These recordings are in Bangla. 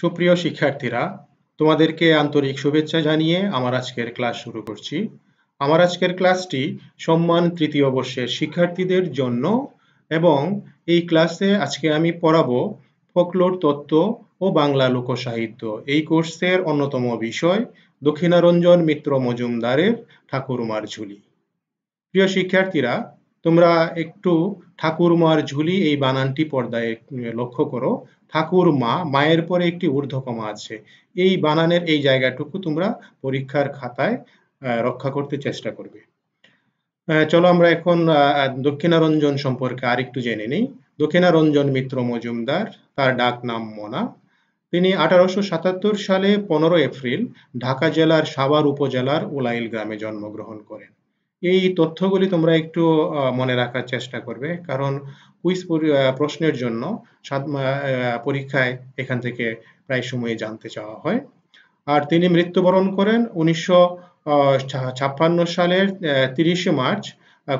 সুপ্রিয় শিক্ষার্থীরা তোমাদেরকে আন্তরিক শুভেচ্ছা জানিয়ে আমার আজকের ক্লাস শুরু করছি আমার আজকের ক্লাসটি সম্মান তৃতীয় বর্ষের শিক্ষার্থীদের জন্য এবং এই ক্লাসে আজকে আমি পড়াবো ফোকলোর তত্ত্ব ও বাংলা লোকসাহিত্য এই কোর্সের অন্যতম বিষয় দক্ষিণারঞ্জন মিত্র মজুমদারের ঠাকুরমার ঝুলি প্রিয় শিক্ষার্থীরা তোমরা একটু ঠাকুর মার ঝুলি এই বানানটি পর্দায় লক্ষ্য করো ঠাকুর মা মায়ের পরে একটি ঊর্ধ্বকমা আছে এই বানানের এই জায়গাটুকু তোমরা পরীক্ষার খাতায় রক্ষা করতে চেষ্টা করবে চলো আমরা এখন দক্ষিণারঞ্জন সম্পর্কে আর একটু জেনে নিই দক্ষিণারঞ্জন মিত্র মজুমদার তার ডাক নাম মোনা তিনি আঠারোশো সাতাত্তর সালে পনেরো এপ্রিল ঢাকা জেলার সাভার উপজেলার ওলাইল গ্রামে জন্মগ্রহণ করেন এই তথ্যগুলি তোমরা একটু মনে রাখার চেষ্টা করবে কারণ কুইজ প্রশ্নের জন্য পরীক্ষায় এখান থেকে প্রায় সময়ে জানতে চাওয়া হয় আর তিনি মৃত্যুবরণ করেন উনিশশো ছাপ্পান্ন সালের তিরিশে মার্চ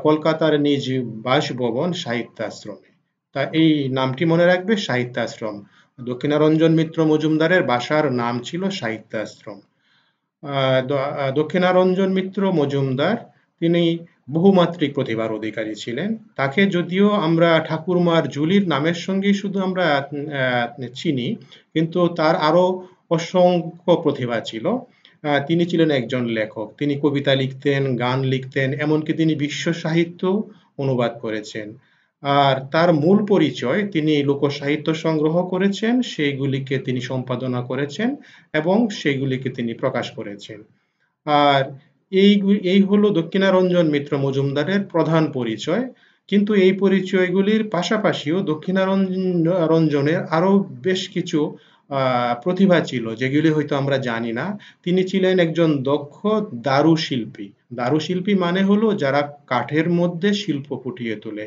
কলকাতার নিজ বাসভবন সাহিত্যাশ্রমে তা এই নামটি মনে রাখবে সাহিত্যাশ্রম দক্ষিণারঞ্জন মিত্র মজুমদারের বাসার নাম ছিল সাহিত্যাশ্রম দক্ষিণারঞ্জন মিত্র মজুমদার তিনি বহুমাত্রিক প্রতিভার অধিকারী ছিলেন তাকে যদিও আমরা ঠাকুরমার জুলির নামের সঙ্গে শুধু আমরা চিনি কিন্তু তার আরো অসংখ্য প্রতিভা ছিল তিনি ছিলেন একজন লেখক তিনি কবিতা লিখতেন গান লিখতেন এমনকি তিনি বিশ্ব সাহিত্য অনুবাদ করেছেন আর তার মূল পরিচয় তিনি লোকসাহিত্য সংগ্রহ করেছেন সেইগুলিকে তিনি সম্পাদনা করেছেন এবং সেইগুলিকে তিনি প্রকাশ করেছেন আর এই এই হলো দক্ষিণারঞ্জন মিত্র মজুমদারের প্রধান পরিচয় কিন্তু এই পরিচয়গুলির পাশাপাশিও দক্ষিণারঞ্জনের আরও বেশ কিছু প্রতিভা ছিল যেগুলি হয়তো আমরা জানি না তিনি ছিলেন একজন দক্ষ দারু শিল্পী দারুশিল্পী মানে হলো যারা কাঠের মধ্যে শিল্প ফুটিয়ে তোলে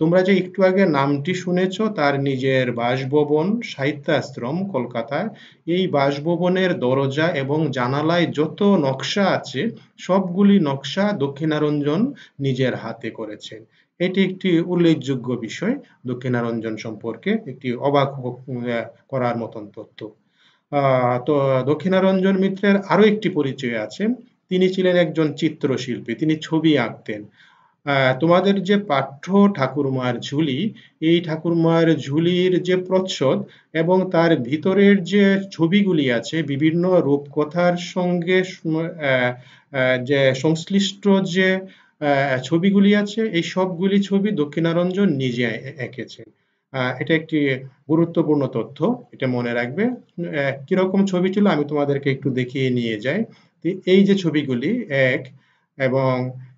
তোমরা যে একটু আগে নামটি শুনেছ তার নিজের বাসভবন সাহিত্যাশ্রম কলকাতায় এই বাসভবনের দরজা এবং জানালায় যত নকশা আছে সবগুলি নকশা দক্ষিণারঞ্জন নিজের হাতে করেছেন এটি একটি উল্লেখযোগ্য বিষয় দক্ষিণারঞ্জন সম্পর্কে একটি অবাক করার মতন তথ্য তো দক্ষিণারঞ্জন মিত্রের আরও একটি পরিচয় আছে তিনি ছিলেন একজন চিত্রশিল্পী তিনি ছবি আঁকতেন তোমাদের যে পাঠ্য ঠাকুরমার ঝুলি এই ঠাকুরমার ঝুলির যে প্রচ্ছদ এবং তার ভিতরের যে ছবিগুলি আছে বিভিন্ন রূপকথার সঙ্গে যে সংশ্লিষ্ট যে ছবিগুলি আছে এই সবগুলি ছবি দক্ষিণারঞ্জন নিজে এঁকেছে এটা একটি গুরুত্বপূর্ণ তথ্য এটা মনে রাখবে কিরকম ছবি ছিল আমি তোমাদেরকে একটু দেখিয়ে নিয়ে যাই এই যে ছবিগুলি এক এবং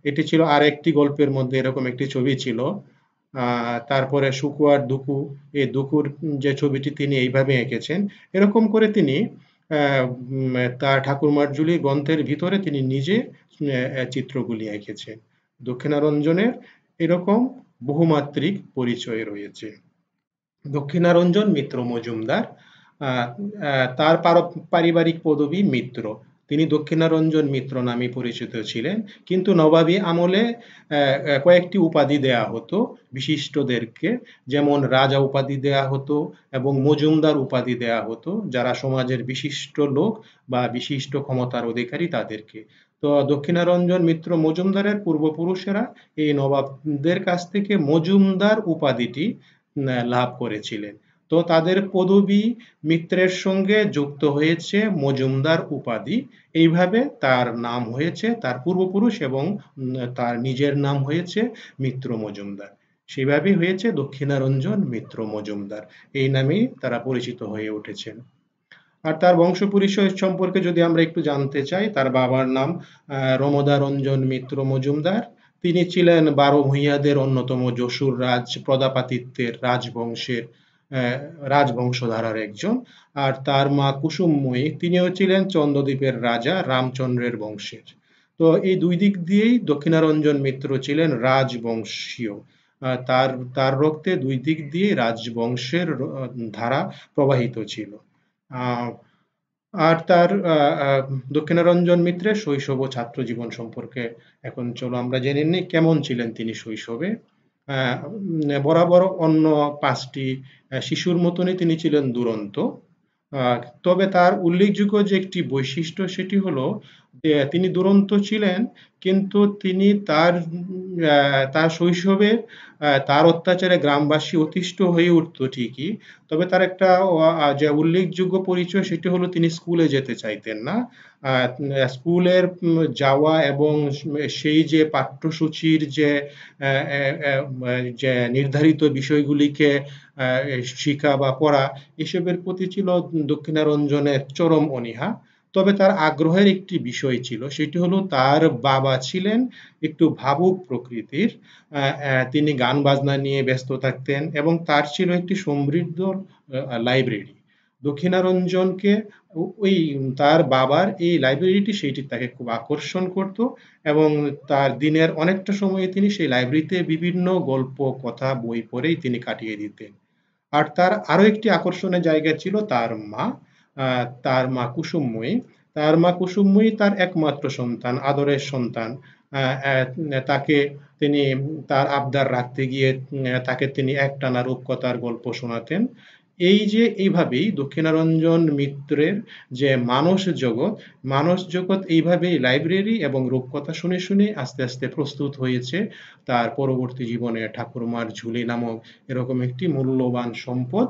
এটি ছিল আর একটি গল্পের মধ্যে এরকম একটি ছবি ছিল তারপরে সুকু আর দুকু এই দুকুর যে ছবিটি তিনি এইভাবে এঁকেছেন এরকম করে তিনি তার ঠাকুরমারজুলি গ্রন্থের ভিতরে তিনি নিজে চিত্রগুলি এঁকেছেন দক্ষিণারঞ্জনের এরকম বহুমাত্রিক পরিচয় রয়েছে দক্ষিণারঞ্জন মিত্র মজুমদার তার পারিবারিক পদবী মিত্র তিনি দক্ষিণারঞ্জন মিত্র নামে পরিচিত ছিলেন কিন্তু নবাবী আমলে কয়েকটি উপাধি দেয়া হতো বিশিষ্টদেরকে যেমন রাজা উপাধি দেয়া হতো এবং মজুমদার উপাধি দেয়া হতো যারা সমাজের বিশিষ্ট লোক বা বিশিষ্ট ক্ষমতার অধিকারী তাদেরকে তো দক্ষিণারঞ্জন মিত্র মজুমদারের পূর্বপুরুষেরা এই নবাবদের কাছ থেকে মজুমদার উপাধিটি লাভ করেছিলেন তো তাদের পদবি মিত্রের সঙ্গে যুক্ত হয়েছে মজুমদার উপাধি এইভাবে তার নাম হয়েছে তার পূর্বপুরুষ এবং তার নিজের নাম হয়েছে মিত্র মজুমদার সেভাবে হয়েছে দক্ষিণারঞ্জন মিত্র মজুমদার এই নামেই তারা পরিচিত হয়ে উঠেছেন আর তার বংশ পরিচয় সম্পর্কে যদি আমরা একটু জানতে চাই তার বাবার নাম রমদারঞ্জন মিত্র মজুমদার তিনি ছিলেন বারো ভূঁইয়াদের অন্যতম যশুর রাজ প্রদাপাতিত্বের রাজবংশের রাজবংশধারার একজন আর তার মা কুসুমময়ী তিনিও ছিলেন চন্দ্রদ্বীপের রাজা রামচন্দ্রের বংশের তো এই দুই দিক দিয়েই দক্ষিণারঞ্জন মিত্র ছিলেন রাজবংশীয় তার তার রক্তে দুই দিক দিয়ে রাজবংশের ধারা প্রবাহিত ছিল আর তার দক্ষিণারঞ্জন মিত্রের শৈশব ও ছাত্র জীবন সম্পর্কে এখন চলো আমরা জেনে নিই কেমন ছিলেন তিনি শৈশবে বরাবর অন্য পাঁচটি শিশুর মতনই তিনি ছিলেন দুরন্ত তবে তার উল্লেখযোগ্য যে একটি বৈশিষ্ট্য সেটি হলো তিনি দুরন্ত ছিলেন কিন্তু তিনি তার তার শৈশবে তার অত্যাচারে গ্রামবাসী অতিষ্ঠ হয়ে উঠত ঠিকই তবে তার একটা যে উল্লেখযোগ্য পরিচয় সেটি হলো তিনি স্কুলে যেতে চাইতেন না স্কুলের যাওয়া এবং সেই যে পাঠ্যসূচির যে যে নির্ধারিত বিষয়গুলিকে শিখা বা পড়া এসবের প্রতি ছিল দক্ষিণারঞ্জনের চরম অনীহা তবে তার আগ্রহের একটি বিষয় ছিল সেটি হলো তার বাবা ছিলেন একটু ভাবুক প্রকৃতির তিনি গান বাজনা নিয়ে ব্যস্ত থাকতেন এবং তার ছিল একটি সমৃদ্ধ লাইব্রেরি দক্ষিণারঞ্জনকে ওই তার বাবার এই লাইব্রেরিটি সেইটি তাকে খুব আকর্ষণ করত এবং তার দিনের অনেকটা সময়ে তিনি সেই লাইব্রেরিতে বিভিন্ন গল্প কথা বই পড়েই তিনি কাটিয়ে দিতেন আর তার আরও একটি আকর্ষণের জায়গা ছিল তার মা তার মা কুসুমময়ী তার মা কুসুমময়ী তার একমাত্র সন্তান আদরের সন্তান তাকে তিনি তার আবদার রাখতে গিয়ে তাকে তিনি একটানা রূপকথার গল্প শোনাতেন এই যে এইভাবেই দক্ষিণারঞ্জন মিত্রের যে মানস জগৎ মানস জগৎ এইভাবেই লাইব্রেরি এবং রূপকথা শুনে শুনে আস্তে আস্তে প্রস্তুত হয়েছে তার পরবর্তী জীবনে ঠাকুরমার ঝুলি নামক এরকম একটি মূল্যবান সম্পদ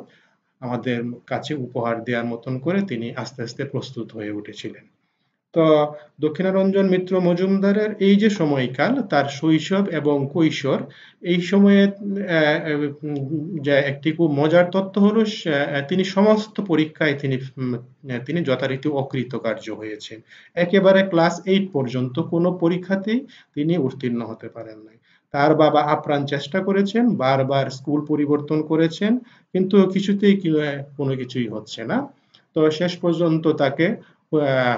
আমাদের কাছে উপহার দেওয়ার মতন করে তিনি আস্তে আস্তে প্রস্তুত হয়ে উঠেছিলেন তো দক্ষিণারঞ্জন মিত্র মজুমদারের এই যে সময়কাল তার শৈশব এবং কৈশোর এই সময়ে যে একটি খুব মজার তত্ত্ব হল তিনি সমস্ত পরীক্ষায় তিনি তিনি যথারীতি অকৃতকার্য হয়েছেন একেবারে ক্লাস এইট পর্যন্ত কোনো পরীক্ষাতেই তিনি উত্তীর্ণ হতে পারেন নাই তার বাবা আপ্রাণ চেষ্টা করেছেন বারবার স্কুল পরিবর্তন করেছেন কিন্তু কিছুতেই কোনো কিছুই হচ্ছে না তো শেষ পর্যন্ত তাকে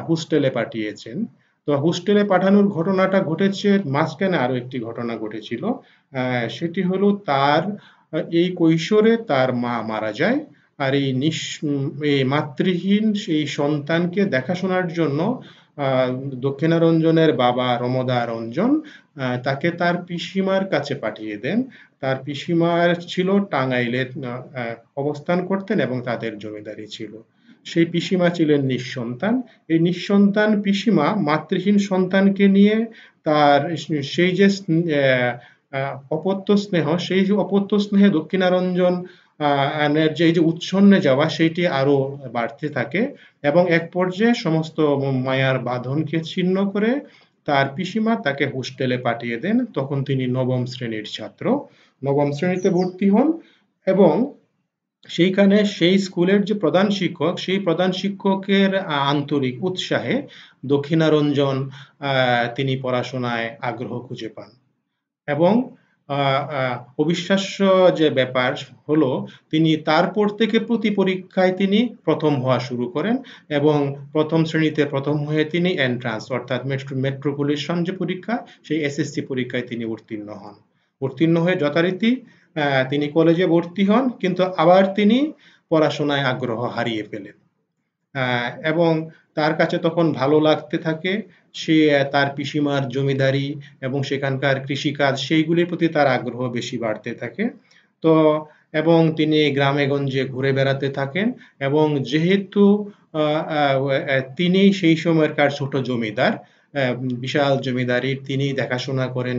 হোস্টেলে পাঠিয়েছেন তো হোস্টেলে পাঠানোর ঘটনাটা ঘটেছে মাঝখানে আরও একটি ঘটনা ঘটেছিল সেটি হলো তার এই কৈশোরে তার মা মারা যায় আর এই নিঃ এই মাতৃহীন সেই সন্তানকে দেখাশোনার জন্য দক্ষিণারঞ্জনের বাবা রমদা রঞ্জন তাকে তার পিসিমার কাছে পাঠিয়ে দেন তার পিসিমার ছিল টাঙ্গাইলে অবস্থান করতেন এবং তাদের জমিদারি ছিল সেই পিসিমা ছিলেন নিঃসন্তান এই নিঃসন্তান পিসিমা মাতৃহীন সন্তানকে নিয়ে তার সেই যে অপত্য স্নেহ সেই অপত্য স্নেহে দক্ষিণারঞ্জন যে যে উচ্ছন্নে যাওয়া সেইটি আরো বাড়তে থাকে এবং এক পর্যায়ে সমস্ত মায়ার বাঁধনকে ছিন্ন করে তার পিসিমা তাকে হোস্টেলে পাঠিয়ে দেন তখন তিনি নবম শ্রেণীর ছাত্র নবম শ্রেণীতে ভর্তি হন এবং সেইখানে সেই স্কুলের যে প্রধান শিক্ষক সেই প্রধান শিক্ষকের আন্তরিক উৎসাহে দক্ষিণারঞ্জন তিনি পড়াশোনায় আগ্রহ খুঁজে পান এবং অবিশ্বাস্য যে ব্যাপার হলো তিনি তারপর থেকে প্রতি পরীক্ষায় তিনি প্রথম হওয়া শুরু করেন এবং প্রথম শ্রেণীতে প্রথম হয়ে তিনি এন্ট্রান্স অর্থাৎ মেট্রোপলিশন যে পরীক্ষা সেই এসএসসি পরীক্ষায় তিনি উত্তীর্ণ হন উত্তীর্ণ হয়ে যথারীতি তিনি কলেজে ভর্তি হন কিন্তু আবার তিনি পড়াশোনায় আগ্রহ হারিয়ে ফেলেন হ্যাঁ, এবং তার কাছে তখন ভালো লাগতে থাকে সে তার পিসিমার জমিদারি এবং সেখানকার কৃষিকাজ সেইগুলির প্রতি তার আগ্রহ বেশি বাড়তে থাকে তো এবং তিনি গ্রামে গঞ্জে ঘুরে বেড়াতে থাকেন এবং যেহেতু তিনি সেই সময়কার ছোট জমিদার বিশাল জমিদারির তিনি দেখাশোনা করেন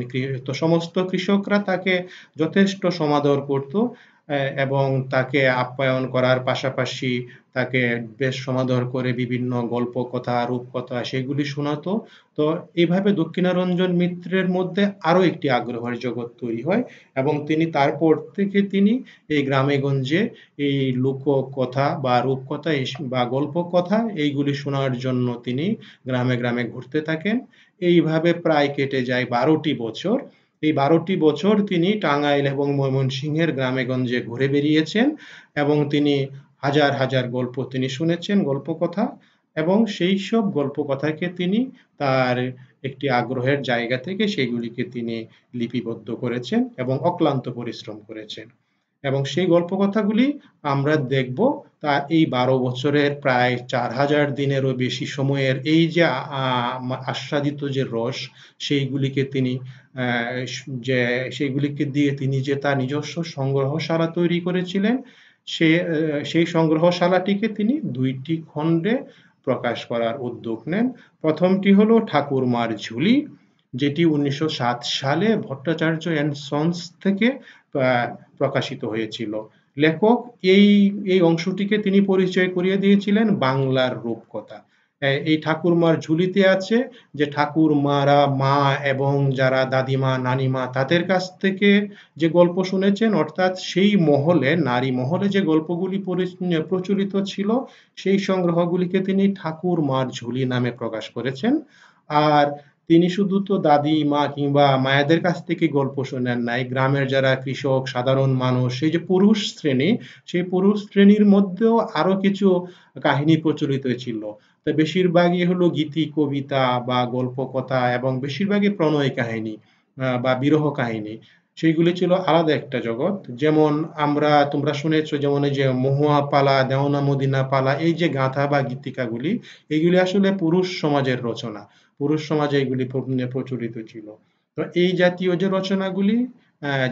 তো সমস্ত কৃষকরা তাকে যথেষ্ট সমাদর করত এবং তাকে আপ্যায়ন করার পাশাপাশি তাকে বেশ সমাদর করে বিভিন্ন গল্প কথা রূপকথা সেগুলি শোনাতো তো এইভাবে দক্ষিণারঞ্জন মিত্রের মধ্যে আরও একটি আগ্রহের জগৎ তৈরি হয় এবং তিনি তারপর থেকে তিনি এই গ্রামে গঞ্জে এই লোককথা বা রূপকথা বা গল্প কথা এইগুলি শোনার জন্য তিনি গ্রামে গ্রামে ঘুরতে থাকেন এইভাবে প্রায় কেটে যায় বারোটি বছর এই বারোটি বছর তিনি টাঙ্গাইল এবং ময়মনসিংহের গ্রামেগঞ্জে ঘুরে বেরিয়েছেন এবং তিনি হাজার হাজার গল্প তিনি শুনেছেন গল্প কথা এবং সেই সব গল্প কথাকে তিনি তার একটি আগ্রহের জায়গা থেকে সেগুলিকে তিনি লিপিবদ্ধ করেছেন এবং অক্লান্ত পরিশ্রম করেছেন এবং সেই গল্প কথাগুলি আমরা দেখব তার এই বারো বছরের প্রায় চার হাজার দিনেরও বেশি সময়ের এই যে আস্বাদিত যে রস সেইগুলিকে তিনি যে সেইগুলিকে দিয়ে তিনি যে তার নিজস্ব সংগ্রহশালা তৈরি করেছিলেন সে সেই সংগ্রহশালাটিকে তিনি দুইটি খণ্ডে প্রকাশ করার উদ্যোগ নেন প্রথমটি হলো ঠাকুরমার ঝুলি যেটি উনিশশো সালে ভট্টাচার্য অ্যান্ড সন্স থেকে প্রকাশিত হয়েছিল লেখক এই এই অংশটিকে তিনি পরিচয় করিয়ে দিয়েছিলেন বাংলার রূপকথা এই ঠাকুরমার ঝুলিতে আছে যে ঠাকুর মারা মা এবং যারা দাদিমা নানিমা তাদের কাছ থেকে যে গল্প শুনেছেন অর্থাৎ সেই মহলে নারী মহলে যে গল্পগুলি প্রচলিত ছিল সেই সংগ্রহগুলিকে তিনি ঠাকুর মার ঝুলি নামে প্রকাশ করেছেন আর তিনি শুধু তো দাদি মা কিংবা মায়েদের কাছ থেকে গল্প শোনেন নাই গ্রামের যারা কৃষক সাধারণ মানুষ সেই যে পুরুষ শ্রেণী সেই পুরুষ শ্রেণীর মধ্যেও আরো কিছু কাহিনী প্রচলিত ছিল বেশিরভাগই হলো গীতি কবিতা বা গল্প কথা এবং বেশিরভাগই প্রণয় কাহিনী বা বিরহ কাহিনী সেইগুলি ছিল আলাদা একটা জগৎ যেমন আমরা তোমরা শুনেছ যেমন এই যে মহুয়া পালা দেওনা মদিনা পালা এই যে গাঁথা বা গীতিকাগুলি এইগুলি আসলে পুরুষ সমাজের রচনা পুরুষ সমাজে এগুলি প্রচলিত ছিল তো এই জাতীয় যে রচনাগুলি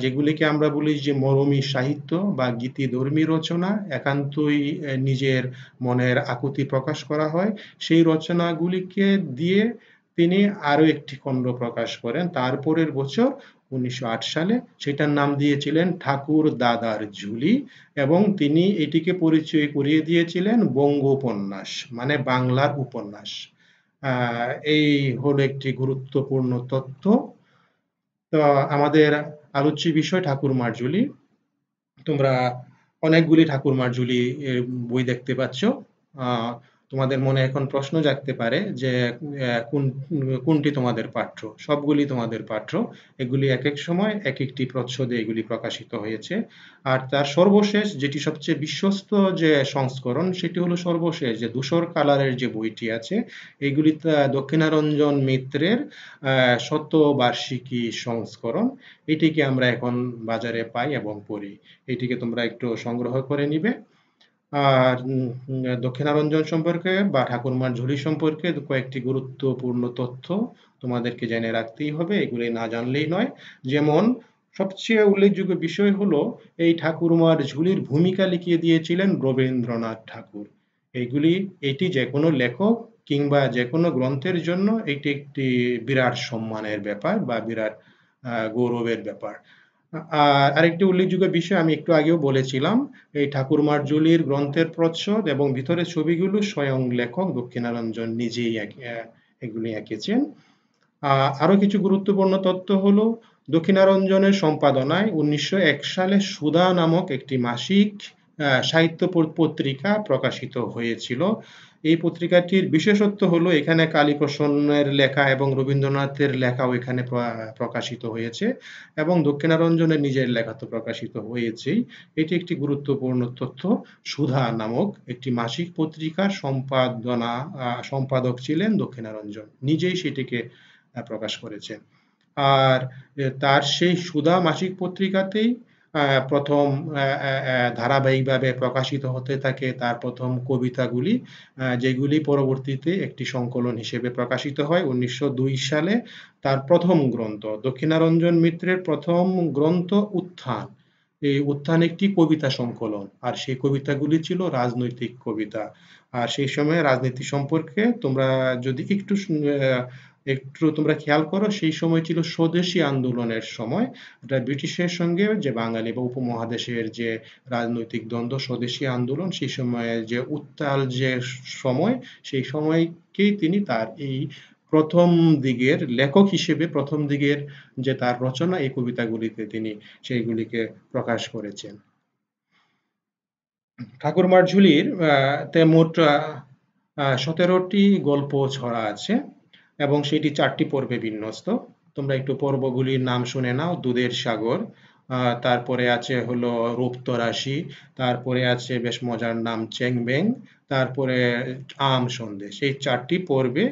যেগুলিকে আমরা বলি যে মরমী সাহিত্য বা গীতিধর্মী রচনা একান্তই নিজের মনের আকুতি প্রকাশ করা হয় সেই রচনাগুলিকে দিয়ে তিনি আরও একটি খণ্ড প্রকাশ করেন তারপরের বছর উনিশশো সালে সেটার নাম দিয়েছিলেন ঠাকুর দাদার ঝুলি এবং তিনি এটিকে পরিচয় করিয়ে দিয়েছিলেন বঙ্গ উপন্যাস মানে বাংলার উপন্যাস এই হলো একটি গুরুত্বপূর্ণ তথ্য তো আমাদের আলোচ্য বিষয় ঠাকুর ঝুলি তোমরা অনেকগুলি ঠাকুর ঝুলি বই দেখতে পাচ্ছ আহ তোমাদের মনে এখন প্রশ্ন জাগতে পারে যে কোন কোনটি তোমাদের পাঠ্য সবগুলি তোমাদের পাঠ্য এগুলি এক এক সময় এক একটি প্রচ্ছদে এগুলি প্রকাশিত হয়েছে আর তার সর্বশেষ যেটি সবচেয়ে বিশ্বস্ত যে সংস্করণ সেটি হলো সর্বশেষ যে ধূসর কালারের যে বইটি আছে এগুলি দক্ষিণারঞ্জন মিত্রের শতবার্ষিকী সংস্করণ এটিকে আমরা এখন বাজারে পাই এবং পড়ি এটিকে তোমরা একটু সংগ্রহ করে নিবে আর দক্ষিণারঞ্জন সম্পর্কে বা ঠাকুরমার ঝুলি সম্পর্কে কয়েকটি গুরুত্বপূর্ণ তথ্য তোমাদেরকে জেনে রাখতেই হবে এগুলি না জানলেই নয় যেমন সবচেয়ে উল্লেখযোগ্য বিষয় হলো এই ঠাকুরমার ঝুলির ভূমিকা লিখিয়ে দিয়েছিলেন রবীন্দ্রনাথ ঠাকুর এইগুলি এটি যে কোনো লেখক কিংবা যে কোনো গ্রন্থের জন্য এটি একটি বিরাট সম্মানের ব্যাপার বা বিরাট গৌরবের ব্যাপার আর আরেকটি উল্লেখযোগ্য বিষয় আমি একটু আগেও বলেছিলাম এই ঠাকুরমার জুলির গ্রন্থের প্রচ্ছদ এবং ভিতরের ছবিগুলো স্বয়ং লেখক দক্ষিণারঞ্জন নিজেই এগুলি এঁকেছেন আরও কিছু গুরুত্বপূর্ণ তত্ত্ব হলো দক্ষিণারঞ্জনের সম্পাদনায় উনিশশো সালে সুধা নামক একটি মাসিক সাহিত্য পত্রিকা প্রকাশিত হয়েছিল এই পত্রিকাটির বিশেষত্ব হলো এখানে কালীপ্রসন্নের লেখা এবং রবীন্দ্রনাথের লেখাও এখানে প্রকাশিত হয়েছে এবং দক্ষিণারঞ্জনের নিজের লেখা তো প্রকাশিত হয়েছেই এটি একটি গুরুত্বপূর্ণ তথ্য সুধা নামক একটি মাসিক পত্রিকার সম্পাদনা সম্পাদক ছিলেন দক্ষিণারঞ্জন নিজেই সেটিকে প্রকাশ করেছেন আর তার সেই সুধা মাসিক পত্রিকাতেই প্রথম ধারাবাহিকভাবে প্রকাশিত হতে থাকে তার প্রথম কবিতাগুলি যেগুলি পরবর্তীতে একটি সংকলন হিসেবে প্রকাশিত হয় উনিশশো সালে তার প্রথম গ্রন্থ দক্ষিণারঞ্জন মিত্রের প্রথম গ্রন্থ উত্থান এই উত্থান একটি কবিতা সংকলন আর সেই কবিতাগুলি ছিল রাজনৈতিক কবিতা আর সেই সময় রাজনীতি সম্পর্কে তোমরা যদি একটু একটু তোমরা খেয়াল করো সেই সময় ছিল স্বদেশী আন্দোলনের সময় এটা ব্রিটিশের সঙ্গে যে বাঙালি বা উপমহাদেশের যে রাজনৈতিক দ্বন্দ্ব স্বদেশী আন্দোলন সেই সময়ে যে উত্তাল যে সময় সেই সময়কেই তিনি তার এই প্রথম দিকের লেখক হিসেবে প্রথম দিকের যে তার রচনা এই কবিতাগুলিতে তিনি সেইগুলিকে প্রকাশ করেছেন ঠাকুরমার ঝুলির তে মোট সতেরোটি গল্প ছড়া আছে এবং সেটি চারটি পর্বে বিন্যস্ত তোমরা একটু পর্বগুলির নাম শুনে নাও দুধের সাগর তারপরে আছে হলো রুপ্ত রাশি তারপরে আছে বেশ মজার নাম চেংবেং তারপরে আম সন্দেশ সেই চারটি পর্বে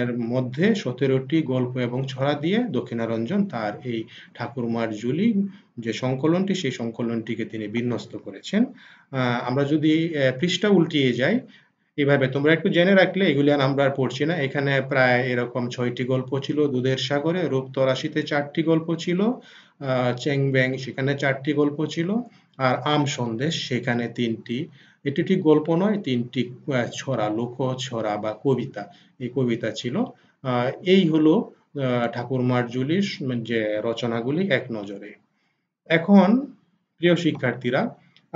এর মধ্যে সতেরোটি গল্প এবং ছড়া দিয়ে দক্ষিণারঞ্জন তার এই ঠাকুরমার জুলি যে সংকলনটি সেই সংকলনটিকে তিনি বিন্যস্ত করেছেন আমরা যদি পৃষ্ঠা উল্টিয়ে যাই এভাবে তোমরা একটু জেনে রাখলে এগুলি আর আমরা আর পড়ছি না এখানে প্রায় এরকম ছয়টি গল্প ছিল দুধের সাগরে রূপতরাশিতে চারটি গল্প ছিল চেং ব্যাং সেখানে চারটি গল্প ছিল আর আম সন্দেশ সেখানে তিনটি এটি ঠিক গল্প নয় তিনটি ছড়া লোক ছড়া বা কবিতা এই কবিতা ছিল এই হলো ঠাকুর মার্জুলির যে রচনাগুলি এক নজরে এখন প্রিয় শিক্ষার্থীরা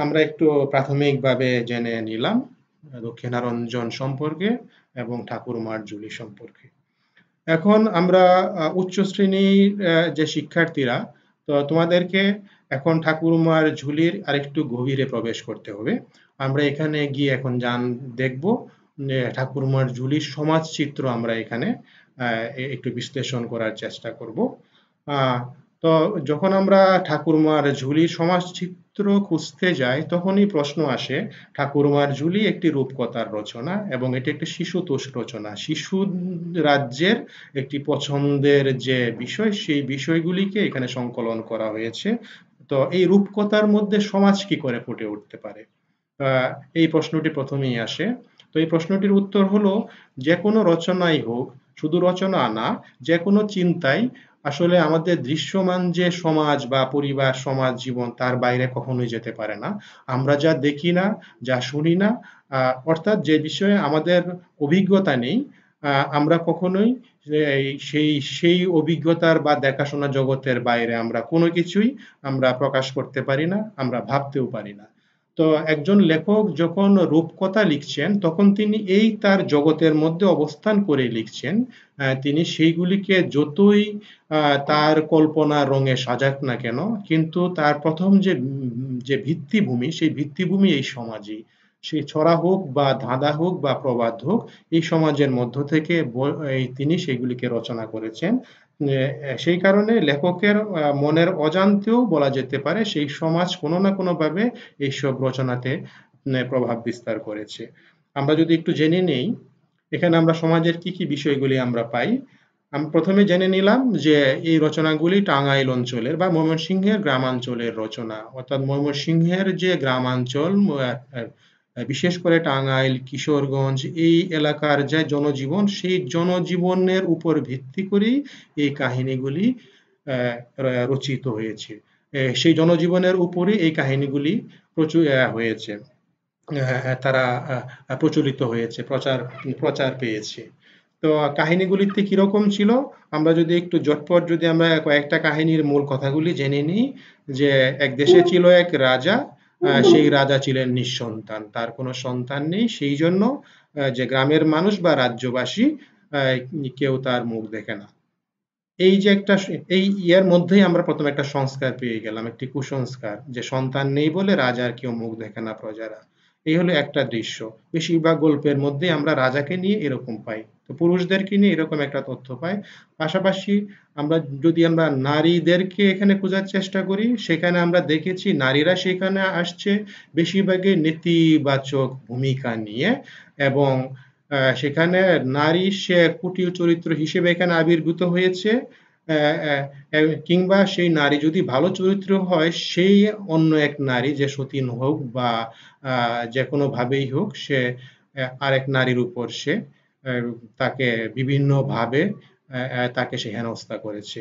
আমরা একটু প্রাথমিকভাবে জেনে নিলাম দক্ষিণারঞ্জন সম্পর্কে এবং ঠাকুরমার জুলি সম্পর্কে এখন আমরা উচ্চ শ্রেণীর যে শিক্ষার্থীরা তো তোমাদেরকে এখন ঠাকুরমার ঝুলির আরেকটু গভীরে প্রবেশ করতে হবে আমরা এখানে গিয়ে এখন জান দেখব ঠাকুরমার ঝুলির সমাজ চিত্র আমরা এখানে একটু বিশ্লেষণ করার চেষ্টা করব তো যখন আমরা ঠাকুরমার ঝুলি সমাজ চিত্র খুঁজতে যাই তখনই প্রশ্ন আসে ঠাকুরমার ঝুলি একটি রূপকথার রচনা এবং এটি একটি শিশুতোষ রচনা শিশু রাজ্যের একটি পছন্দের যে বিষয় সেই বিষয়গুলিকে এখানে সংকলন করা হয়েছে তো এই রূপকথার মধ্যে সমাজ কি করে ফুটে উঠতে পারে এই প্রশ্নটি প্রথমেই আসে তো এই প্রশ্নটির উত্তর হলো যে কোনো রচনাই হোক শুধু রচনা না যে কোনো চিন্তাই আসলে আমাদের দৃশ্যমান যে সমাজ বা পরিবার সমাজ জীবন তার বাইরে কখনোই যেতে পারে না আমরা যা দেখি না যা শুনি না অর্থাৎ যে বিষয়ে আমাদের অভিজ্ঞতা নেই আমরা কখনোই সেই সেই অভিজ্ঞতার বা দেখাশোনা জগতের বাইরে আমরা কোনো কিছুই আমরা প্রকাশ করতে পারি না আমরা ভাবতেও পারি না তো একজন লেখক যখন রূপকথা লিখছেন তখন তিনি এই তার জগতের মধ্যে অবস্থান করে লিখছেন তিনি সেইগুলিকে যতই তার কল্পনা রঙে সাজাক না কেন কিন্তু তার প্রথম যে যে ভিত্তিভূমি সেই ভিত্তিভূমি এই সমাজই সেই ছড়া হোক বা ধাঁধা হোক বা প্রবাদ হোক এই সমাজের মধ্য থেকে তিনি সেগুলিকে রচনা করেছেন সেই কারণে লেখকের মনের অজান্তেও বলা যেতে পারে সেই সমাজ কোনো না কোনোভাবে এইসব রচনাতে প্রভাব বিস্তার করেছে আমরা যদি একটু জেনে নেই এখানে আমরা সমাজের কি কি বিষয়গুলি আমরা পাই আমি প্রথমে জেনে নিলাম যে এই রচনাগুলি টাঙ্গাইল অঞ্চলের বা ময়মনসিংহের গ্রামাঞ্চলের রচনা অর্থাৎ ময়মনসিংহের যে গ্রামাঞ্চল বিশেষ করে টাঙ্গাইল কিশোরগঞ্জ এই এলাকার যে জনজীবন সেই জনজীবনের উপর ভিত্তি করেই এই কাহিনীগুলি রচিত হয়েছে সেই জনজীবনের উপরে এই কাহিনীগুলি প্রচুর হয়েছে তারা প্রচলিত হয়েছে প্রচার প্রচার পেয়েছে তো কাহিনীগুলিতে কিরকম ছিল আমরা যদি একটু জটপট যদি আমরা কয়েকটা কাহিনীর মূল কথাগুলি জেনে নিই যে এক দেশে ছিল এক রাজা সেই রাজা ছিলেন নিঃসন্তান তার কোনো সন্তান নেই সেই জন্য যে গ্রামের মানুষ বা রাজ্যবাসী কেউ তার মুখ দেখে না এই যে একটা এই ইয়ার মধ্যেই আমরা প্রথম একটা সংস্কার পেয়ে গেলাম একটি কুসংস্কার যে সন্তান নেই বলে রাজার কেউ মুখ দেখে না প্রজারা এই হলো একটা দৃশ্য বেশিরভাগ গল্পের মধ্যে আমরা রাজাকে নিয়ে এরকম পাই তো পুরুষদেরকে নিয়ে এরকম একটা তথ্য পায় পাশাপাশি আমরা যদি আমরা নারীদেরকে এখানে খোঁজার চেষ্টা করি সেখানে আমরা দেখেছি নারীরা সেখানে আসছে বেশিরভাগই নেতিবাচক ভূমিকা নিয়ে এবং সেখানে নারী সে কুটির চরিত্র হিসেবে এখানে আবির্ভূত হয়েছে কিংবা সেই নারী যদি ভালো চরিত্র হয় সেই অন্য এক নারী যে সতীন হোক বা যে কোনোভাবেই হোক সে আরেক নারীর উপর সে তাকে বিভিন্নভাবে তাকে সে হেনস্থা করেছে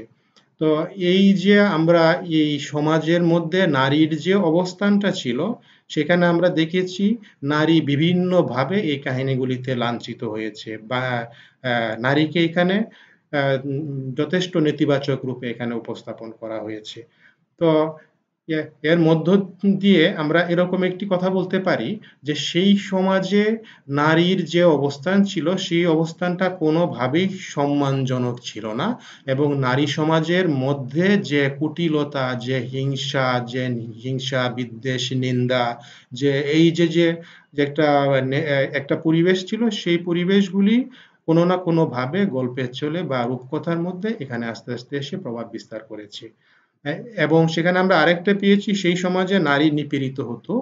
তো এই যে আমরা এই সমাজের মধ্যে নারীর যে অবস্থানটা ছিল সেখানে আমরা দেখেছি নারী বিভিন্নভাবে এই কাহিনীগুলিতে লাঞ্ছিত হয়েছে বা নারীকে এখানে যথেষ্ট নেতিবাচক রূপে এখানে উপস্থাপন করা হয়েছে তো ইয়ে, এর মধ্য দিয়ে আমরা এরকম একটি কথা বলতে পারি যে সেই সমাজে নারীর যে অবস্থান ছিল সেই অবস্থানটা কোনোভাবেই সম্মানজনক ছিল না এবং নারী সমাজের মধ্যে যে কুটিলতা যে হিংসা যে হিংসা বিদ্বেষ নিন্দা যে এই যে যে একটা একটা পরিবেশ ছিল সেই পরিবেশগুলি কোনো না কোনোভাবে গল্পের চলে বা রূপকথার মধ্যে এখানে আস্তে আস্তে এসে প্রভাব বিস্তার করেছে এবং সেখানে আমরা আরেকটা পেয়েছি সেই সমাজে নারী নিপীড়িত হতো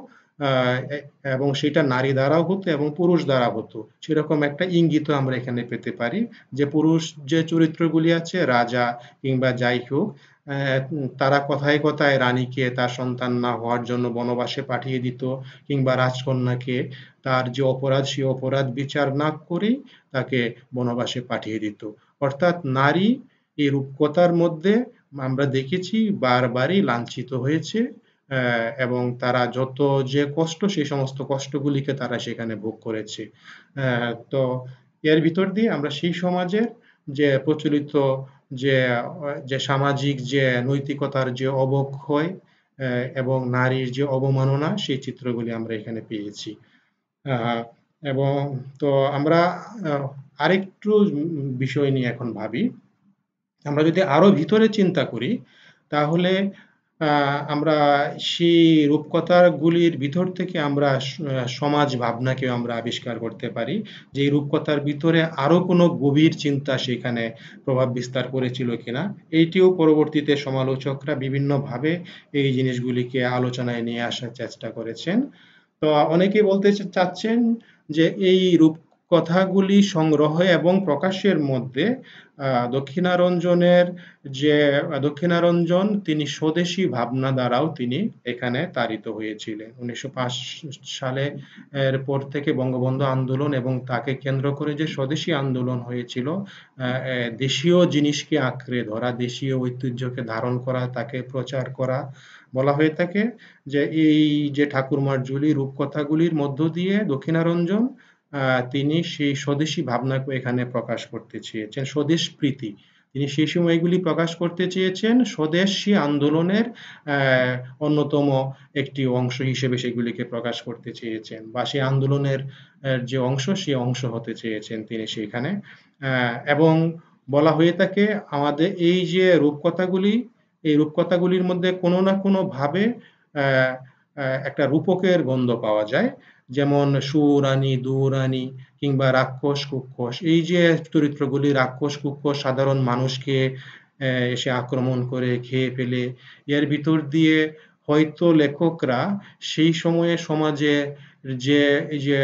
এবং সেটা নারী দ্বারাও হতো এবং পুরুষ দ্বারা হতো সেরকম একটা ইঙ্গিত আমরা এখানে পেতে পারি যে পুরুষ যে চরিত্রগুলি আছে রাজা কিংবা যাই হোক তারা কথায় কথায় রানীকে তার সন্তান না হওয়ার জন্য বনবাসে পাঠিয়ে দিত কিংবা রাজকন্যাকে তার যে অপরাধ সে অপরাধ বিচার না করেই তাকে বনবাসে পাঠিয়ে দিত অর্থাৎ নারী এই রূপকথার মধ্যে আমরা দেখেছি বারবারই লাঞ্ছিত হয়েছে এবং তারা যত যে কষ্ট সেই সমস্ত কষ্টগুলিকে তারা সেখানে ভোগ করেছে তো এর ভিতর দিয়ে আমরা সেই সমাজের যে প্রচলিত যে যে সামাজিক যে নৈতিকতার যে অবক্ষয় এবং নারীর যে অবমাননা সেই চিত্রগুলি আমরা এখানে পেয়েছি এবং তো আমরা আরেকটু বিষয় নিয়ে এখন ভাবি আমরা যদি আরও ভিতরে চিন্তা করি তাহলে আমরা সেই রূপকথাগুলির ভিতর থেকে আমরা সমাজ ভাবনাকেও আমরা আবিষ্কার করতে পারি যে এই রূপকথার ভিতরে আরও কোনো গভীর চিন্তা সেখানে প্রভাব বিস্তার করেছিল কিনা এইটিও পরবর্তীতে সমালোচকরা বিভিন্নভাবে এই জিনিসগুলিকে আলোচনায় নিয়ে আসার চেষ্টা করেছেন তো অনেকে বলতে চাচ্ছেন যে এই রূপ কথাগুলি সংগ্রহ এবং প্রকাশের মধ্যে দক্ষিণারঞ্জনের যে দক্ষিণারঞ্জন তিনি স্বদেশী ভাবনা দ্বারাও তিনি এখানে তাড়িত হয়েছিলেন উনিশশো সালে এর পর থেকে বঙ্গবন্ধু আন্দোলন এবং তাকে কেন্দ্র করে যে স্বদেশী আন্দোলন হয়েছিল দেশীয় জিনিসকে আঁকড়ে ধরা দেশীয় ঐতিহ্যকে ধারণ করা তাকে প্রচার করা বলা হয়ে থাকে যে এই যে ঠাকুরমার জুলি রূপকথাগুলির মধ্য দিয়ে দক্ষিণারঞ্জন তিনি সেই স্বদেশী ভাবনাকে এখানে প্রকাশ করতে চেয়েছেন স্বদেশ প্রীতি তিনি সেই সময়গুলি প্রকাশ করতে চেয়েছেন স্বদেশী আন্দোলনের অন্যতম একটি অংশ হিসেবে সেগুলিকে প্রকাশ করতে চেয়েছেন বা সেই আন্দোলনের যে অংশ সে অংশ হতে চেয়েছেন তিনি সেখানে এবং বলা হয়ে থাকে আমাদের এই যে রূপকথাগুলি এই রূপকথাগুলির মধ্যে কোনো না কোনোভাবে একটা রূপকের গন্ধ পাওয়া যায় যেমন সুরানি দুরানি কিংবা রাক্ষস কুক্ষস এই যে চরিত্রগুলি রাক্ষস কুক্ষস সাধারণ মানুষকে এসে আক্রমণ করে খেয়ে ফেলে এর ভিতর দিয়ে হয়তো লেখকরা সেই সময়ে সমাজে যে যে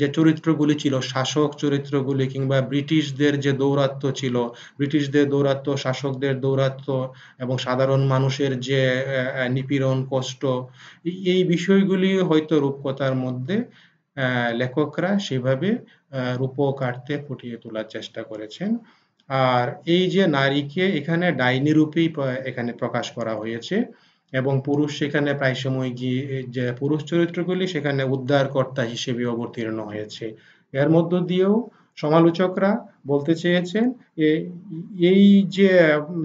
যে চরিত্রগুলি ছিল শাসক চরিত্রগুলি কিংবা ব্রিটিশদের যে দৌরাত্ম ছিল ব্রিটিশদের দৌরাত্ম শাসকদের দৌরাত্ম এবং সাধারণ মানুষের যে নিপীড়ন কষ্ট এই বিষয়গুলি হয়তো রূপকথার মধ্যে লেখকরা সেভাবে রূপক আর্থে ফুটিয়ে তোলার চেষ্টা করেছেন আর এই যে নারীকে এখানে ডাইনি রূপেই এখানে প্রকাশ করা হয়েছে এবং পুরুষ সেখানে প্রায় সময় গিয়ে যে পুরুষ চরিত্রগুলি সেখানে উদ্ধারকর্তা হিসেবে অবতীর্ণ হয়েছে এর মধ্য দিয়েও সমালোচকরা বলতে চেয়েছেন এই যে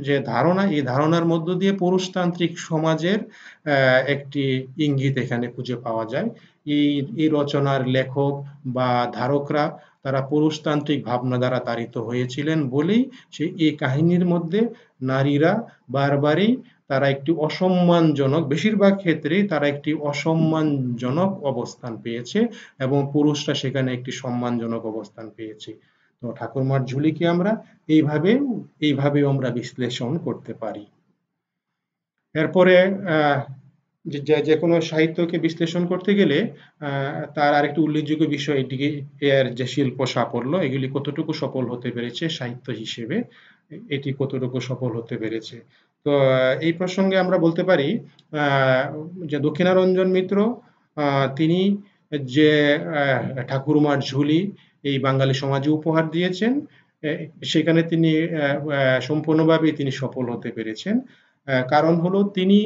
যে ধারণা এই ধারণার মধ্য দিয়ে পুরুষতান্ত্রিক সমাজের একটি ইঙ্গিত এখানে খুঁজে পাওয়া যায় এই এই রচনার লেখক বা ধারকরা তারা পুরুষতান্ত্রিক ভাবনা দ্বারা তাড়িত হয়েছিলেন বলেই সে এই কাহিনীর মধ্যে নারীরা বারবারই তারা একটি অসম্মানজনক বেশিরভাগ ক্ষেত্রে তারা একটি অসম্মানজনক অবস্থান পেয়েছে এবং পুরুষরা সেখানে একটি সম্মানজনক অবস্থান পেয়েছে তো ঠাকুরমার ঝুলিকে আমরা এইভাবে এইভাবে আমরা বিশ্লেষণ করতে পারি এরপরে যে যে কোনো সাহিত্যকে বিশ্লেষণ করতে গেলে তার আরেকটি উল্লেখযোগ্য বিষয় এটিকে এর যে শিল্প সাফল্য এগুলি কতটুকু সফল হতে পেরেছে সাহিত্য হিসেবে এটি কতটুকু সফল হতে পেরেছে তো এই প্রসঙ্গে আমরা বলতে পারি যে দক্ষিণারঞ্জন মিত্র তিনি যে ঠাকুরমার ঝুলি এই বাঙালি সমাজে উপহার দিয়েছেন সেখানে তিনি সম্পূর্ণভাবে তিনি সফল হতে পেরেছেন কারণ হলো তিনি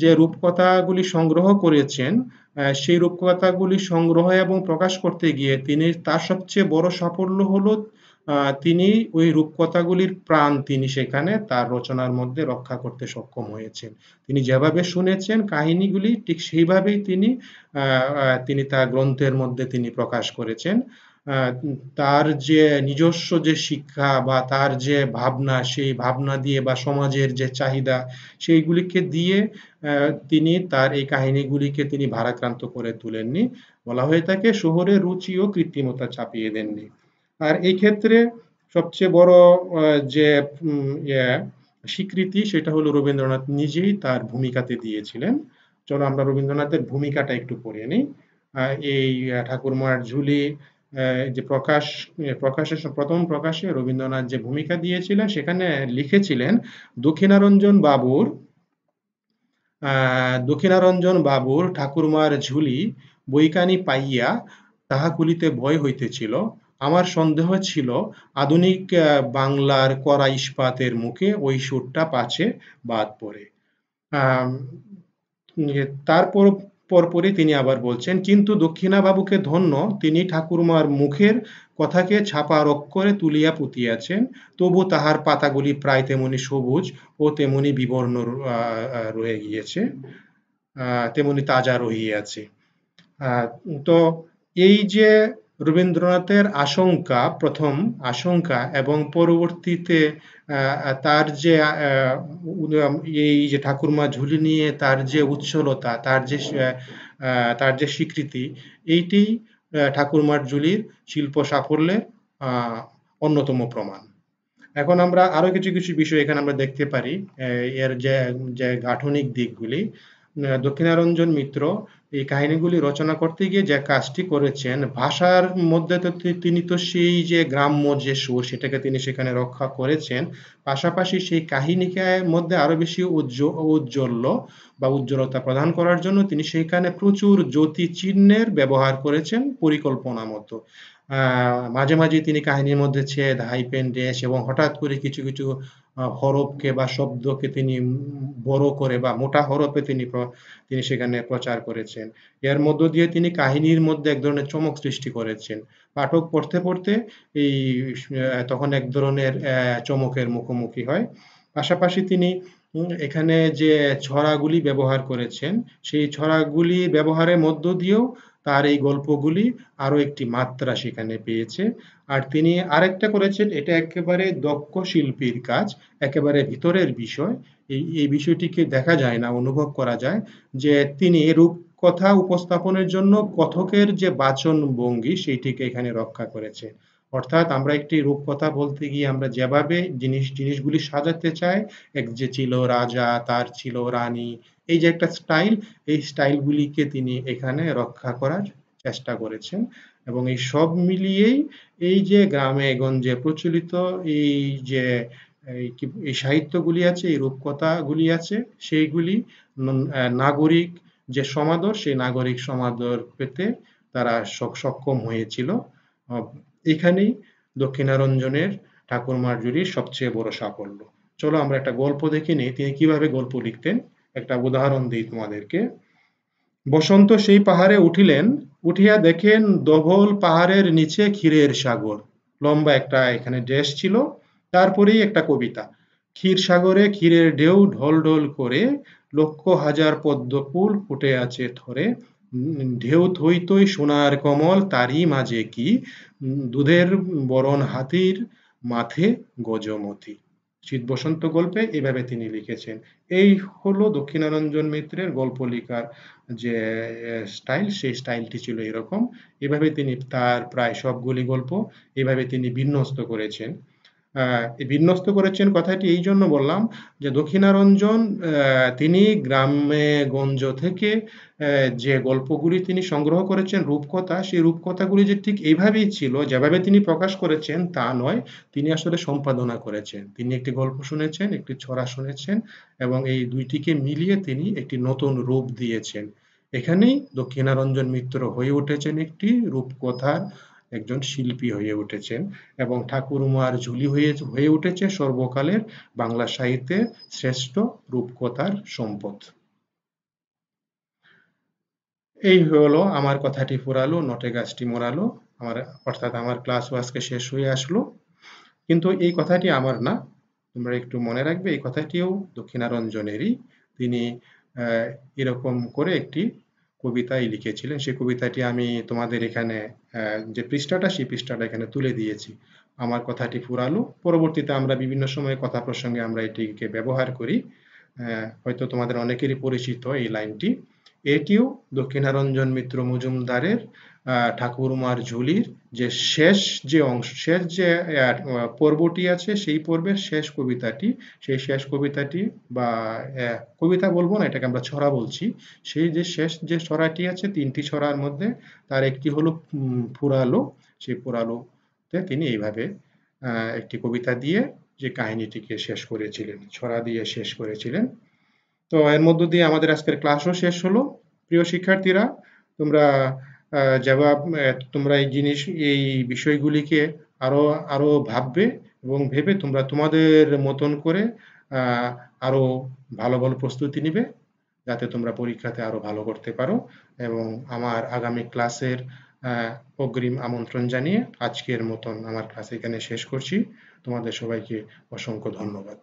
যে রূপকথাগুলি সংগ্রহ করেছেন সেই রূপকথাগুলি সংগ্রহ এবং প্রকাশ করতে গিয়ে তিনি তার সবচেয়ে বড় সাফল্য হলো তিনি ওই রূপকথাগুলির প্রাণ তিনি সেখানে তার রচনার মধ্যে রক্ষা করতে সক্ষম হয়েছেন তিনি যেভাবে শুনেছেন কাহিনীগুলি ঠিক সেইভাবেই তিনি তিনি তার গ্রন্থের মধ্যে তিনি প্রকাশ করেছেন তার যে নিজস্ব যে শিক্ষা বা তার যে ভাবনা সেই ভাবনা দিয়ে বা সমাজের যে চাহিদা সেইগুলিকে দিয়ে তিনি তার এই কাহিনীগুলিকে তিনি ভারাক্রান্ত করে তুলেননি বলা হয়ে থাকে শহরে রুচি ও কৃত্রিমতা চাপিয়ে দেননি আর এই ক্ষেত্রে সবচেয়ে বড় যে ইয়ে স্বীকৃতি সেটা হলো রবীন্দ্রনাথ নিজেই তার ভূমিকাতে দিয়েছিলেন চলো আমরা রবীন্দ্রনাথের ভূমিকাটা একটু পড়ে নিই এই ঠাকুরমার ঝুলি যে প্রকাশ প্রকাশের প্রথম প্রকাশে রবীন্দ্রনাথ যে ভূমিকা দিয়েছিলেন সেখানে লিখেছিলেন দক্ষিণারঞ্জন বাবুর দক্ষিণারঞ্জন বাবুর ঠাকুরমার ঝুলি বৈকানি পাইয়া তাহা কুলিতে ভয় হইতেছিল আমার সন্দেহ ছিল আধুনিক বাংলার করা ইস্পাতের মুখে ওই সুরটা পাছে বাদ পড়ে ইয়ে, তারপর পরপরই তিনি আবার বলছেন কিন্তু দক্ষিণাবাবুকে ধন্য তিনি ঠাকুরমার মুখের কথাকে ছাপার অক্ষরে তুলিয়া পুঁতিয়াছেন তবু তাহার পাতাগুলি প্রায় তেমনি সবুজ ও তেমনি বিবর্ণ রয়ে গিয়েছে তেমনি তাজা রহিয়াছে তো এই যে রবীন্দ্রনাথের আশঙ্কা প্রথম আশঙ্কা এবং পরবর্তীতে তার যে এই যে ঠাকুরমা ঝুলি নিয়ে তার যে উচ্ছলতা তার যে তার যে স্বীকৃতি এইটি ঠাকুরমার ঝুলির শিল্প সাফল্যের অন্যতম প্রমাণ এখন আমরা আরো কিছু কিছু বিষয় এখানে আমরা দেখতে পারি এর যে যে গাঠনিক দিকগুলি দক্ষিণারঞ্জন মিত্র এই কাহিনীগুলি রচনা করতে গিয়ে যে কাজটি করেছেন ভাষার মধ্যে তো তিনি তো সেই যে গ্রাম্য যে সুর সেটাকে তিনি সেখানে রক্ষা করেছেন পাশাপাশি সেই কাহিনীকে মধ্যে আরো বেশি উজ্জ্বল বা উজ্জ্বলতা প্রদান করার জন্য তিনি সেখানে প্রচুর জ্যোতি চিহ্নের ব্যবহার করেছেন পরিকল্পনা মতো মাঝে মাঝে তিনি কাহিনীর মধ্যে ছেদ হাইপেন ড্যাশ এবং হঠাৎ করে কিছু কিছু হরফকে বা শব্দকে তিনি বড় করে বা মোটা হরফে তিনি তিনি সেখানে প্রচার করেছেন এর মধ্য দিয়ে তিনি কাহিনীর মধ্যে এক ধরনের চমক সৃষ্টি করেছেন পাঠক পড়তে পড়তে এই তখন এক ধরনের চমকের মুখোমুখি হয় পাশাপাশি তিনি এখানে যে ছড়াগুলি ব্যবহার করেছেন সেই ছড়াগুলি ব্যবহারের মধ্য দিয়েও তার এই গল্পগুলি আরও একটি মাত্রা সেখানে পেয়েছে আর তিনি আরেকটা করেছেন এটা একেবারে দক্ষ শিল্পীর কাজ একেবারে ভিতরের বিষয় এই এই বিষয়টিকে দেখা যায় না অনুভব করা যায় যে তিনি রূপকথা উপস্থাপনের জন্য কথকের যে বাচন ভঙ্গি সেইটিকে এখানে রক্ষা করেছে অর্থাৎ আমরা একটি রূপকথা বলতে গিয়ে আমরা যেভাবে জিনিস জিনিসগুলি সাজাতে চাই এক যে ছিল রাজা তার ছিল রানী এই যে একটা স্টাইল এই স্টাইলগুলিকে তিনি এখানে রক্ষা করার চেষ্টা করেছেন এবং এই সব মিলিয়েই এই যে গ্রামে গঞ্জে প্রচলিত এই যে এই সাহিত্যগুলি আছে এই রূপকথাগুলি আছে সেইগুলি নাগরিক যে সমাদর সেই নাগরিক সমাদর পেতে তারা সক্ষম হয়েছিল এখানেই দক্ষিণারঞ্জনের ঠাকুরমার জুরির সবচেয়ে বড় সাফল্য চলো আমরা একটা গল্প দেখে নিই তিনি কিভাবে গল্প লিখতেন একটা উদাহরণ দিই তোমাদেরকে বসন্ত সেই পাহাড়ে উঠিলেন উঠিয়া দেখেন দভল পাহাড়ের নিচে ক্ষীরের সাগর লম্বা একটা এখানে ড্রেস ছিল তারপরেই একটা কবিতা ক্ষীর সাগরে ক্ষীরের ঢেউ ঢল ঢল করে লক্ষ হাজার পদ্মফুল ফুটে আছে থরে ঢেউ থই থই সোনার কমল তারই মাঝে কি দুধের বরণ হাতির মাথে গজমতি শীত বসন্ত গল্পে এভাবে তিনি লিখেছেন এই হলো দক্ষিণারঞ্জন মিত্রের গল্প লেখার যে স্টাইল সেই স্টাইলটি ছিল এরকম এভাবে তিনি তার প্রায় সবগুলি গল্প এভাবে তিনি বিন্যস্ত করেছেন বিন্যস্ত করেছেন কথাটি এই জন্য বললাম যে দক্ষিণারঞ্জন তিনি গ্রামে গঞ্জ থেকে যে গল্পগুলি তিনি সংগ্রহ করেছেন রূপকথা সেই রূপকথাগুলি যে ঠিক এইভাবেই ছিল যেভাবে তিনি প্রকাশ করেছেন তা নয় তিনি আসলে সম্পাদনা করেছেন তিনি একটি গল্প শুনেছেন একটি ছড়া শুনেছেন এবং এই দুইটিকে মিলিয়ে তিনি একটি নতুন রূপ দিয়েছেন এখানেই দক্ষিণারঞ্জন মিত্র হয়ে উঠেছেন একটি রূপকথার একজন শিল্পী হয়ে উঠেছেন এবং ঠাকুরমার ঝুলি হয়ে হয়ে উঠেছে সর্বকালের বাংলা সাহিত্যে শ্রেষ্ঠ রূপকথার সম্পদ এই হলো আমার কথাটি ফুরালো নটে গাছটি মোড়ালো আমার অর্থাৎ আমার ক্লাস আজকে শেষ হয়ে আসলো কিন্তু এই কথাটি আমার না তোমরা একটু মনে রাখবে এই কথাটিও দক্ষিণারঞ্জনেরই তিনি এরকম করে একটি কবিতায় লিখেছিলেন সেই কবিতাটি আমি তোমাদের এখানে যে পৃষ্ঠাটা সেই পৃষ্ঠাটা এখানে তুলে দিয়েছি আমার কথাটি ফুরালো পরবর্তীতে আমরা বিভিন্ন সময়ে কথা প্রসঙ্গে আমরা এটিকে ব্যবহার করি হয়তো তোমাদের অনেকেরই পরিচিত এই লাইনটি এটিও দক্ষিণারঞ্জন মিত্র মজুমদারের ঠাকুরমার ঝুলির যে শেষ যে অংশ শেষ যে পর্বটি আছে সেই পর্বের শেষ কবিতাটি সেই শেষ কবিতাটি বা কবিতা বলবো না এটাকে আমরা ছড়া বলছি সেই যে শেষ যে ছড়াটি আছে তিনটি ছড়ার মধ্যে তার একটি হলো পুরালো সেই পুরালোতে তিনি এইভাবে একটি কবিতা দিয়ে যে কাহিনীটিকে শেষ করেছিলেন ছড়া দিয়ে শেষ করেছিলেন তো এর মধ্য দিয়ে আমাদের আজকের ক্লাসও শেষ হলো প্রিয় শিক্ষার্থীরা তোমরা জবাব তোমরা এই জিনিস এই বিষয়গুলিকে আরো আরো ভাববে এবং ভেবে তোমরা তোমাদের মতন করে আরো ভালো ভালো প্রস্তুতি নিবে যাতে তোমরা পরীক্ষাতে আরো ভালো করতে পারো এবং আমার আগামী ক্লাসের অগ্রিম আমন্ত্রণ জানিয়ে আজকের মতন আমার ক্লাস এখানে শেষ করছি তোমাদের সবাইকে অসংখ্য ধন্যবাদ